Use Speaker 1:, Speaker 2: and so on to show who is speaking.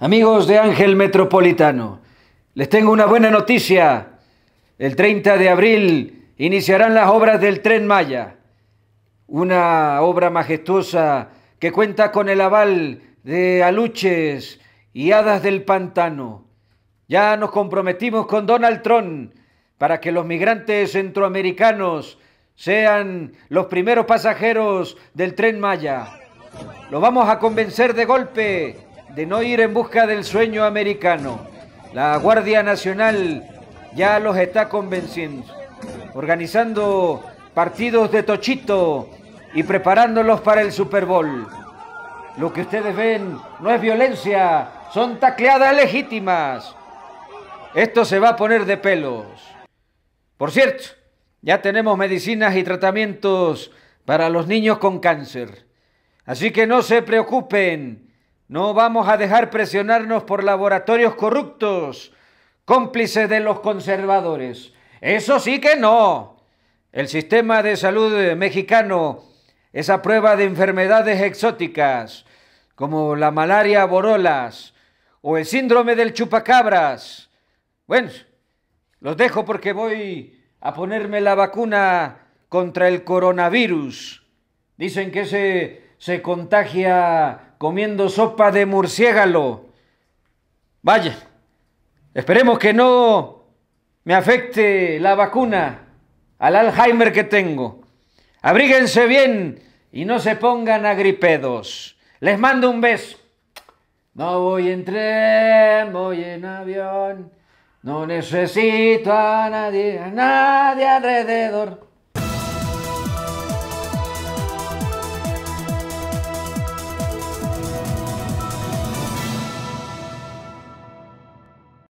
Speaker 1: Amigos de Ángel Metropolitano, les tengo una buena noticia. El 30 de abril iniciarán las obras del tren Maya, una obra majestuosa que cuenta con el aval de Aluches y Hadas del Pantano. Ya nos comprometimos con Donald Trump para que los migrantes centroamericanos sean los primeros pasajeros del tren Maya. Lo vamos a convencer de golpe de no ir en busca del sueño americano. La Guardia Nacional ya los está convenciendo, organizando partidos de tochito y preparándolos para el Super Bowl. Lo que ustedes ven no es violencia, son tacleadas legítimas. Esto se va a poner de pelos. Por cierto, ya tenemos medicinas y tratamientos para los niños con cáncer. Así que no se preocupen no vamos a dejar presionarnos por laboratorios corruptos, cómplices de los conservadores. Eso sí que no. El sistema de salud mexicano es a prueba de enfermedades exóticas, como la malaria borolas o el síndrome del chupacabras. Bueno, los dejo porque voy a ponerme la vacuna contra el coronavirus. Dicen que se se contagia comiendo sopa de murciélago. Vaya, esperemos que no me afecte la vacuna al Alzheimer que tengo. Abríguense bien y no se pongan agripedos. Les mando un beso. No voy en tren, voy en avión. No necesito a nadie, a nadie alrededor.